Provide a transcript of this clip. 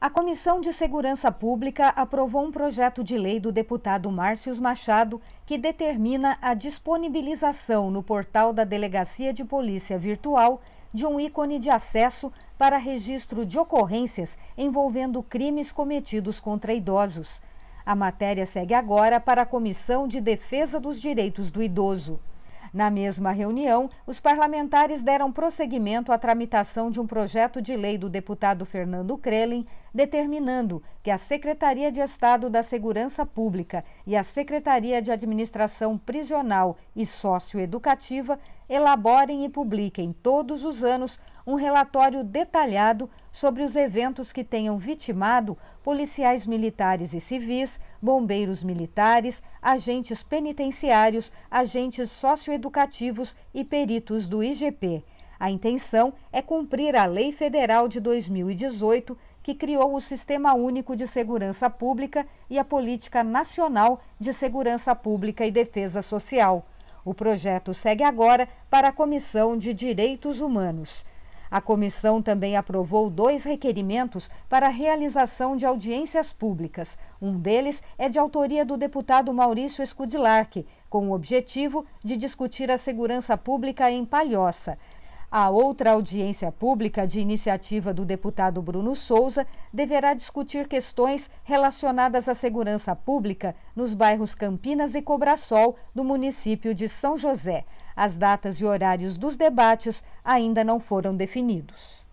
A Comissão de Segurança Pública aprovou um projeto de lei do deputado Márcios Machado que determina a disponibilização no portal da Delegacia de Polícia Virtual de um ícone de acesso para registro de ocorrências envolvendo crimes cometidos contra idosos. A matéria segue agora para a Comissão de Defesa dos Direitos do Idoso. Na mesma reunião, os parlamentares deram prosseguimento à tramitação de um projeto de lei do deputado Fernando Krelin determinando que a Secretaria de Estado da Segurança Pública e a Secretaria de Administração Prisional e Socioeducativa elaborem e publiquem todos os anos um relatório detalhado sobre os eventos que tenham vitimado policiais militares e civis, bombeiros militares, agentes penitenciários, agentes socioeducativos e peritos do IGP. A intenção é cumprir a Lei Federal de 2018, que criou o Sistema Único de Segurança Pública e a Política Nacional de Segurança Pública e Defesa Social. O projeto segue agora para a Comissão de Direitos Humanos. A comissão também aprovou dois requerimentos para a realização de audiências públicas. Um deles é de autoria do deputado Maurício Escudilarque, com o objetivo de discutir a segurança pública em Palhoça. A outra audiência pública, de iniciativa do deputado Bruno Souza, deverá discutir questões relacionadas à segurança pública nos bairros Campinas e Cobrasol, do município de São José. As datas e horários dos debates ainda não foram definidos.